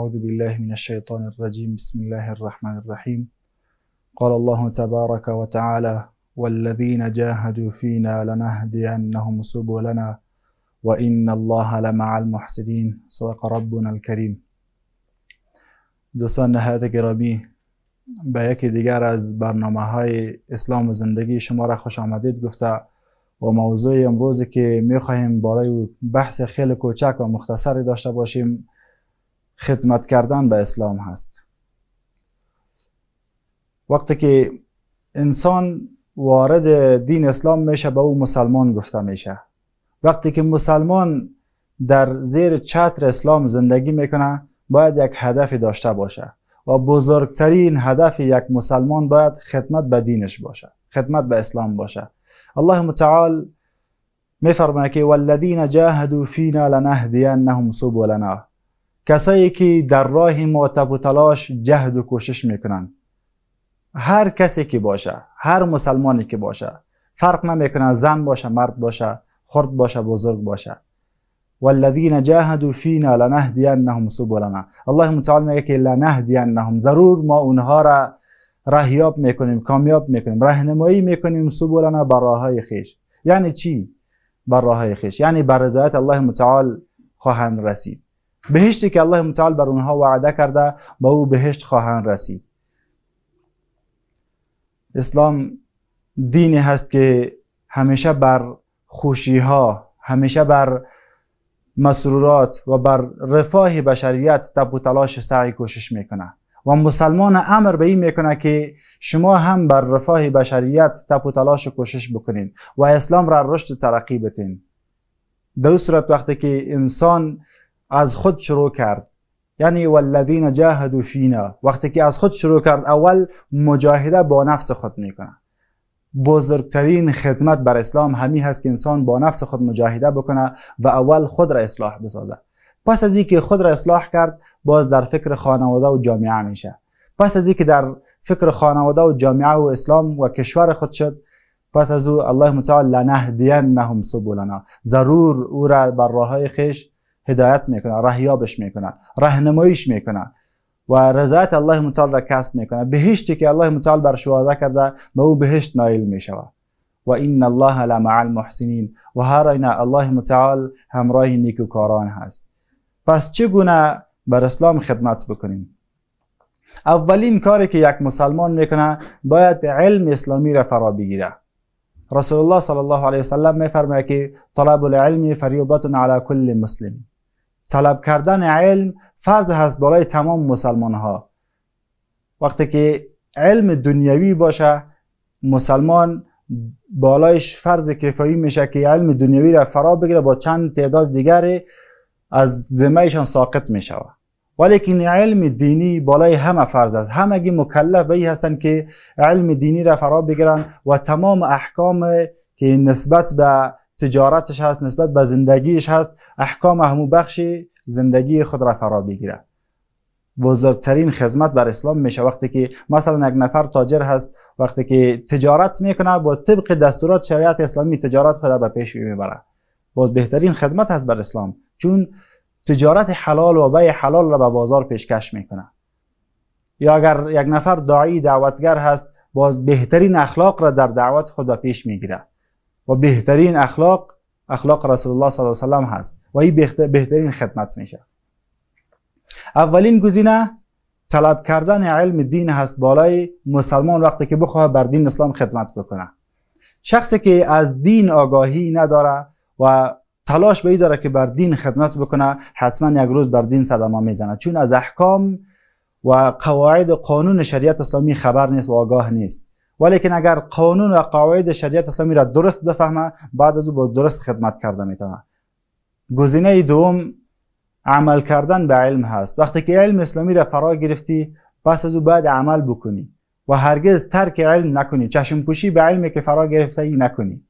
أعوذ بالله من الشيطان الرجيم بسم الله الرحمن الرحيم قال الله تبارك وتعالى والذين جاهدوا فينا لنهدينهم سبلنا وإن الله لمع المحسنين صدق ربنا الكريم دوستان نهایت گرامی به یکی دیگر از برنامه های اسلام و زندگی شما را خوش آمدید گفته و موضوع امروزی که می خواهیم برای بحث خیلی کوچک و مختصری داشته باشیم خدمت کردن به اسلام هست وقتی که انسان وارد دین اسلام میشه به او مسلمان گفته میشه وقتی که مسلمان در زیر چتر اسلام زندگی میکنه باید یک هدفی داشته باشه و بزرگترین هدف یک مسلمان باید خدمت به دینش باشه خدمت به اسلام باشه الله متعال میفرمه که والذین جاهدوا فینا لنهدینهم سبلنا کسایی که در راه تب و تلاش جهد و کوشش میکنن هر کسی که باشه هر مسلمانی که باشه فرق نمیکنه زن باشه مرد باشه خرد باشه بزرگ باشه والذین جاهدوا فینا لنهدینهم سبلنا الله متعال میگه که لنهدینهم ضرور ما اونها را رهیاب میکنیم کامیاب میکنیم راهنمایی میکنیم سبلنا بر راههای خیش یعنی چی بر راههای خیش یعنی بر رضایت الله متعال خواهند رسید بهشتی که الله متعال بر اونها وعده کرده به او بهشت خواهند رسید اسلام دینی هست که همیشه بر خوشی ها همیشه بر مسرورات و بر رفاه بشریت تب و تلاش سعی کوشش میکنه و مسلمان امر به این میکنه که شما هم بر رفاه بشریت تب و تلاش و کوشش بکنین و اسلام را رشد ترقی بتین در صورت وقتی که انسان از خود شروع کرد یعنی والذین جاهدوا فینا وقتی که از خود شروع کرد اول مجاهده با نفس خود میکنه بزرگترین خدمت بر اسلام همی هست که انسان با نفس خود مجاهده بکنه و اول خود را اصلاح بسازه پس از اینکه خود را اصلاح کرد باز در فکر خانواده و جامعه میشه پس از اینکه در فکر خانواده و جامعه و اسلام و کشور خود شد پس از او الله متعال لنهدینهم سبلنا ضرور او را بر راههای خیش هدایت میکنن رهیابش میکنه، راهنماییش میکنه و رضایت الله متعال را کسب میکنه بهشتی که الله متعال برش وعده کرده به او بهشت نایل میشوه و ان الله مع المحسنین و هر الله متعال همراه نیکوکاران هست پس چگونه بر اسلام خدمت بکنیم اولین کاری که یک مسلمان میکنه باید علم اسلامی را فرا بگیره رسول الله صلی الله علیه و سلم میفرماید که طلب العلم فریضه علی کل مسلم طلب کردن علم فرض هست برای تمام مسلمان ها وقتی که علم دنیوی باشه مسلمان بالایش فرض کفایی میشه که علم دنیوی را فرا بگیره با چند تعداد دیگری از ذمهشان ساقط میشوه ولیکن علم دینی بالای همه فرض است همگی مکلف به هستند که علم دینی را فرا بگیرن و تمام احکام که نسبت به تجارتش هست نسبت به زندگیش هست احکام همو بخش زندگی خود را فرا بگیره بزرگترین خدمت بر اسلام میشه وقتی که مثلا یک نفر تاجر هست وقتی که تجارت میکنه با طبق دستورات شریعت اسلامی تجارت خود به پیش میبره باز بهترین خدمت هست بر اسلام چون تجارت حلال و بی حلال را به بازار پیشکش میکنه یا اگر یک نفر داعی دعوتگر هست باز بهترین اخلاق را در دعوت خود به پیش میگیره و بهترین اخلاق اخلاق رسول الله صلی الله علیه و هست و این بهترین خدمت میشه اولین گزینه طلب کردن علم دین هست بالای مسلمان وقتی که بخواه بر دین اسلام خدمت بکنه شخصی که از دین آگاهی نداره و تلاش به داره که بر دین خدمت بکنه حتما یک روز بر دین صدمه میزنه چون از احکام و قواعد و قانون شریعت اسلامی خبر نیست و آگاه نیست ولیکن اگر قانون و قواعد شریعت اسلامی را درست بفهمه بعد از او با درست خدمت کرده میتونه گزینه دوم عمل کردن به علم هست وقتی که علم اسلامی را فرا گرفتی پس از او بعد عمل بکنی و هرگز ترک علم نکنی چشم پوشی به علمی که فرا گرفتی نکنی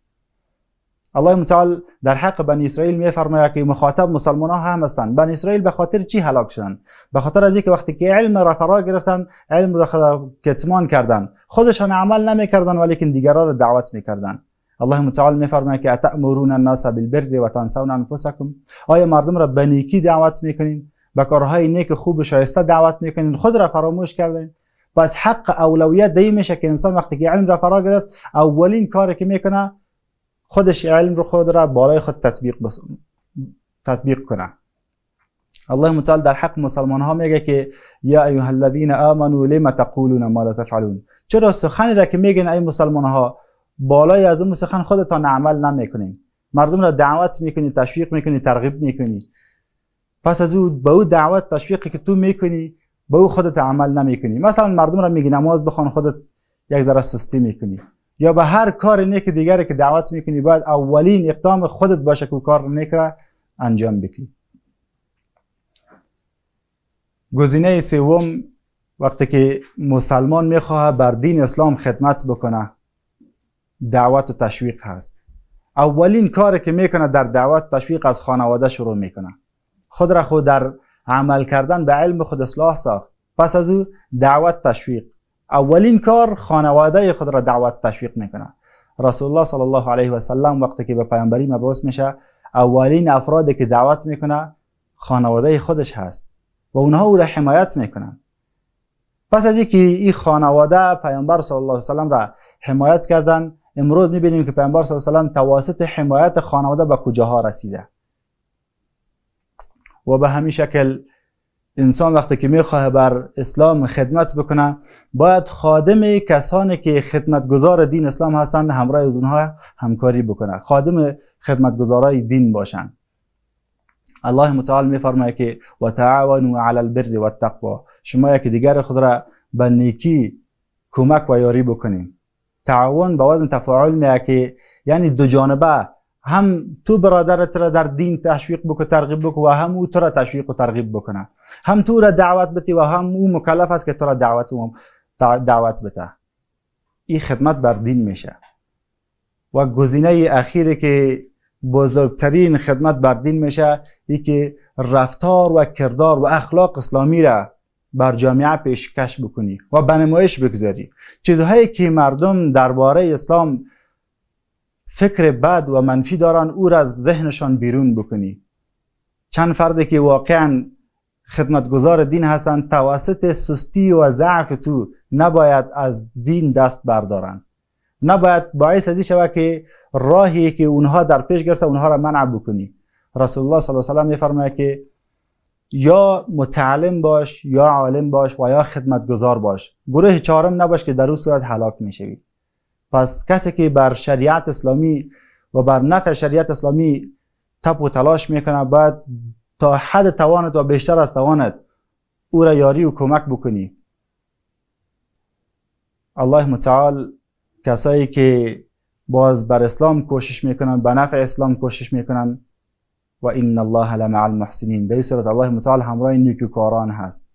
الله متعال در حق بنی اسرائیل میفرماید که مخاطب مسلمان ها هم هستند بنی اسرائیل به خاطر چی هلاک شدند به خاطر از اینکه وقتی که علم را فرا گرفتن علم را کتمان کردند خودشان عمل ولی ولیکن دیگران را دعوت میکردن. الله متعال میفرماید که اتامرون الناس بالبر و تنسون انفسکم آیا مردم را به نیکی دعوت میکنین به کارهای نیک خوب و شایسته دعوت میکنین خود را فراموش کردین پس حق اولویت دی که انسان وقتی که علم را فرا گرفت اولین کاری که میکنه خودش علم رو خود را برای خود تطبیق بس... تطبیق کنه الله متعال در حق مسلمان ها میگه که یا ایها الذین آمنوا لما تقولون ما لا تفعلون چرا سخنی را که میگن ای مسلمان ها بالای از اون سخن خودتان عمل نمیکنین مردم را دعوت میکنی تشویق میکنی ترغیب میکنی پس از او به او دعوت تشویقی که تو میکنی به او خودت عمل نمیکنی مثلا مردم را میگی نماز بخوان خودت یک ذره سستی میکنی یا به هر کار نیک دیگری که دعوت میکنی باید اولین اقدام خودت باشه که کار نیک را انجام بدی گزینه سوم وقتی که مسلمان میخواه بر دین اسلام خدمت بکنه دعوت و تشویق هست اولین کاری که میکنه در دعوت تشویق از خانواده شروع میکنه خود را خود در عمل کردن به علم خود اصلاح ساخت پس از او دعوت تشویق اولین کار خانواده خود را دعوت تشویق میکنه رسول الله صلی الله علیه و سلم وقتی که به پیامبری مبعوث میشه اولین افرادی که دعوت میکنه خانواده خودش هست و اونها او را حمایت میکنن پس از اینکه این خانواده پیامبر صلی الله علیه و سلم را حمایت کردن امروز میبینیم که پیامبر صلی الله علیه و سلم توسط حمایت خانواده به کجاها رسیده و به همین شکل انسان وقتی که میخواه بر اسلام خدمت بکنه باید خادم کسانی که خدمتگزار دین اسلام هستند همراه از اونها همکاری بکنه خادم خدمتگزارای دین باشن الله متعال میفرماید که و و علی البر و التقوا شما یک دیگر خود را به نیکی کمک و یاری بکنیم تعاون به وزن تفاعل میه که یعنی دو جانبه هم تو برادرت را در دین تشویق بکو ترغیب بکو و هم او تو را تشویق و ترغیب بکنه هم تو را دعوت بتی و هم او مکلف است که تو را دعوت دعوت بته این خدمت بر دین میشه و گزینه اخیری که بزرگترین خدمت بر دین میشه ای که رفتار و کردار و اخلاق اسلامی را بر جامعه پیشکش بکنی و بنمایش بگذاری چیزهایی که مردم درباره اسلام فکر بد و منفی دارن او را از ذهنشان بیرون بکنی چند فردی که واقعا خدمتگزار دین هستند توسط سستی و ضعف تو نباید از دین دست بردارن نباید باعث از شود که راهی که اونها در پیش گرفته اونها را منع بکنی رسول الله صلی الله علیه و آله میفرماید که یا متعلم باش یا عالم باش و یا خدمتگزار باش گروه چهارم نباش که در اون صورت هلاک میشوی پس کسی که بر شریعت اسلامی و بر نفع شریعت اسلامی تپ و تلاش میکنه باید تا حد توانت و بیشتر از توانت او را یاری و کمک بکنی الله متعال کسایی که باز بر اسلام کوشش میکنن به نفع اسلام کوشش میکنن و این الله لمع المحسنین در صورت الله متعال همراه کاران هست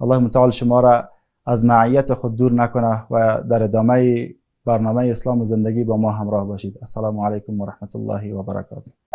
الله متعال شما را از معیت خود دور نکنه و در ادامه برنامه اسلام و زندگی با ما همراه باشید السلام علیکم و رحمت الله و برکاته